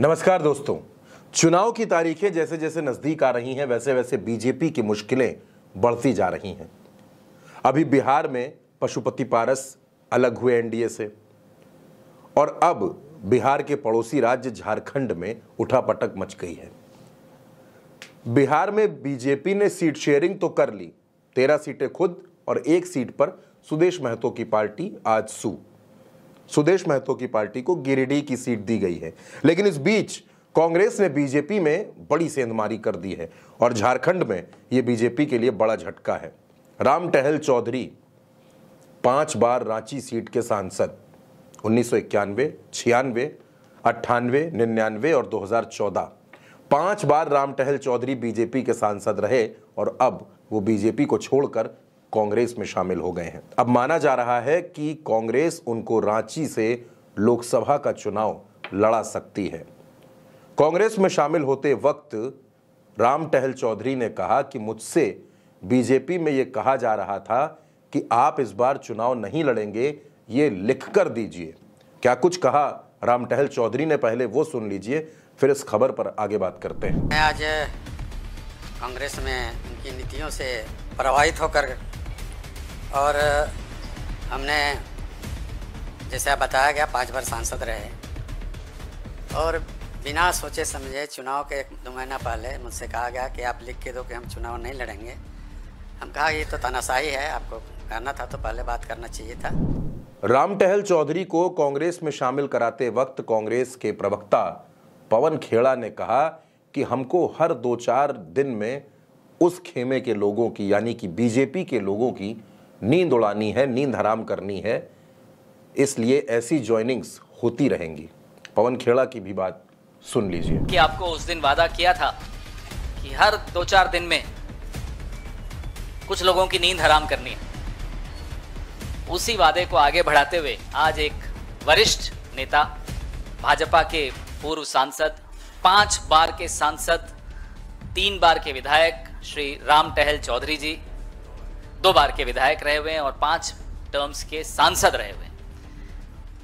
नमस्कार दोस्तों चुनाव की तारीखें जैसे जैसे नज़दीक आ रही हैं वैसे वैसे बीजेपी की मुश्किलें बढ़ती जा रही हैं अभी बिहार में पशुपति पारस अलग हुए एनडीए से और अब बिहार के पड़ोसी राज्य झारखंड में उठा पटक मच गई है बिहार में बीजेपी ने सीट शेयरिंग तो कर ली तेरह सीटें खुद और एक सीट पर सुदेश महतो की पार्टी आज सू सुदेश महतो की पार्टी को गिरिडीह की सीट दी गई है लेकिन इस बीच कांग्रेस ने बीजेपी में बड़ी सेंधमारी कर दी है और झारखंड में ये बीजेपी के लिए बड़ा झटका है राम टहल चौधरी पांच बार रांची सीट के सांसद उन्नीस सौ इक्यानवे छियानवे अट्ठानवे निन्यानवे और 2014 पांच बार राम टहल चौधरी बीजेपी के सांसद रहे और अब वो बीजेपी को छोड़कर कांग्रेस में शामिल हो गए हैं अब माना जा रहा है कि कांग्रेस उनको रांची से लोकसभा का चुनाव लड़ा सकती है कांग्रेस में शामिल होते वक्त राम टहल चौधरी ने कहा कि मुझसे बीजेपी में ये कहा जा रहा था कि आप इस बार चुनाव नहीं लड़ेंगे ये लिख कर दीजिए क्या कुछ कहा राम टहल चौधरी ने पहले वो सुन लीजिए फिर इस खबर पर आगे बात करते हैं मैं आज कांग्रेस में उनकी नीतियों से प्रभावित होकर और हमने जैसे आप बताया गया पांच बार सांसद रहे और बिना सोचे समझे चुनाव के एक दो महीना पहले मुझसे कहा गया कि आप लिख के दो कि हम चुनाव नहीं लड़ेंगे हम कहा ये तो तानाशाही है आपको करना था तो पहले बात करना चाहिए था राम टहल चौधरी को कांग्रेस में शामिल कराते वक्त कांग्रेस के प्रवक्ता पवन खेड़ा ने कहा कि हमको हर दो चार दिन में उस खेमे के लोगों की यानी कि बीजेपी के लोगों की नींद उड़ानी है नींद हराम करनी है इसलिए ऐसी ज्वाइनिंग्स होती रहेंगी पवन खेड़ा की भी बात सुन लीजिए कि आपको उस दिन वादा किया था कि हर दो चार दिन में कुछ लोगों की नींद हराम करनी है उसी वादे को आगे बढ़ाते हुए आज एक वरिष्ठ नेता भाजपा के पूर्व सांसद पांच बार के सांसद तीन बार के विधायक श्री राम टहल चौधरी जी दो बार के विधायक रहे हुए हैं और पांच टर्म्स के सांसद रहे हुए हैं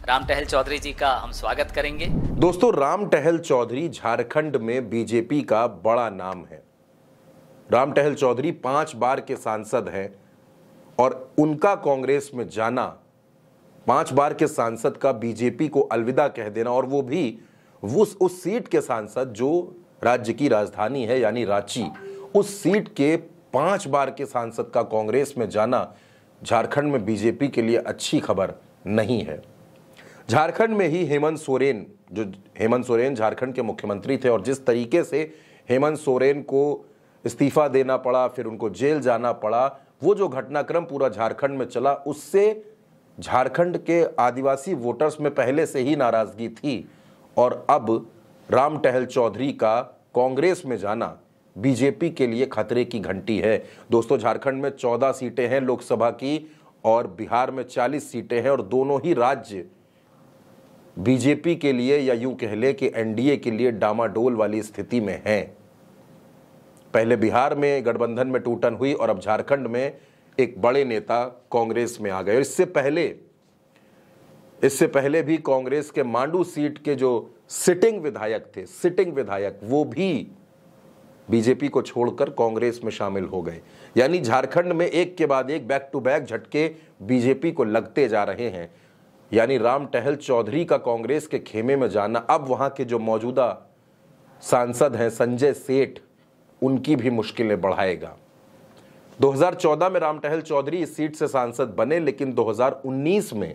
राम टहल चौधरी जी का हम स्वागत करेंगे दोस्तों राम टहल चौधरी झारखंड में बीजेपी का बड़ा नाम है राम टहल चौधरी पांच बार के सांसद हैं और उनका कांग्रेस में जाना पांच बार के सांसद का बीजेपी को अलविदा कह देना और वो भी उस उस सीट के सांसद जो राज्य की राजधानी है यानी रांची उस सीट के पांच बार के सांसद का कांग्रेस में जाना झारखंड में बीजेपी के लिए अच्छी खबर नहीं है झारखंड में ही हेमंत सोरेन जो हेमंत सोरेन झारखंड के मुख्यमंत्री थे और जिस तरीके से हेमंत सोरेन को इस्तीफा देना पड़ा फिर उनको जेल जाना पड़ा वो जो घटनाक्रम पूरा झारखंड में चला उससे झारखंड के आदिवासी वोटर्स में पहले से ही नाराज़गी थी और अब राम टहल चौधरी का कांग्रेस में जाना बीजेपी के लिए खतरे की घंटी है दोस्तों झारखंड में 14 सीटें हैं लोकसभा की और बिहार में 40 सीटें हैं और दोनों ही राज्य बीजेपी के लिए या यूं कह ले कि एनडीए के लिए डामाडोल वाली स्थिति में हैं पहले बिहार में गठबंधन में टूटन हुई और अब झारखंड में एक बड़े नेता कांग्रेस में आ गए और इससे पहले इससे पहले भी कांग्रेस के मांडू सीट के जो सिटिंग विधायक थे सिटिंग विधायक वो भी बीजेपी को छोड़कर कांग्रेस में शामिल हो गए यानी झारखंड में एक के बाद एक बैक टू बैक झटके बीजेपी को लगते जा रहे हैं यानी राम टहल चौधरी का कांग्रेस के खेमे में जाना अब वहां के जो मौजूदा सांसद हैं संजय सेठ उनकी भी मुश्किलें बढ़ाएगा 2014 में राम टहल चौधरी इस सीट से सांसद बने लेकिन 2019 में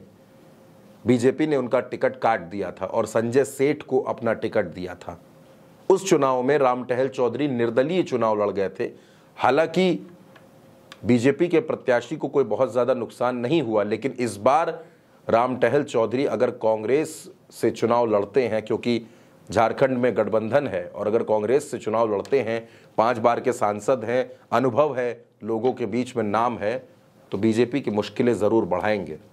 बीजेपी ने उनका टिकट काट दिया था और संजय सेठ को अपना टिकट दिया था उस चुनाव में राम टहल चौधरी निर्दलीय चुनाव लड़ गए थे हालांकि बीजेपी के प्रत्याशी को कोई बहुत ज़्यादा नुकसान नहीं हुआ लेकिन इस बार राम टहल चौधरी अगर कांग्रेस से चुनाव लड़ते हैं क्योंकि झारखंड में गठबंधन है और अगर कांग्रेस से चुनाव लड़ते हैं पांच बार के सांसद हैं अनुभव है लोगों के बीच में नाम है तो बीजेपी की मुश्किलें ज़रूर बढ़ाएंगे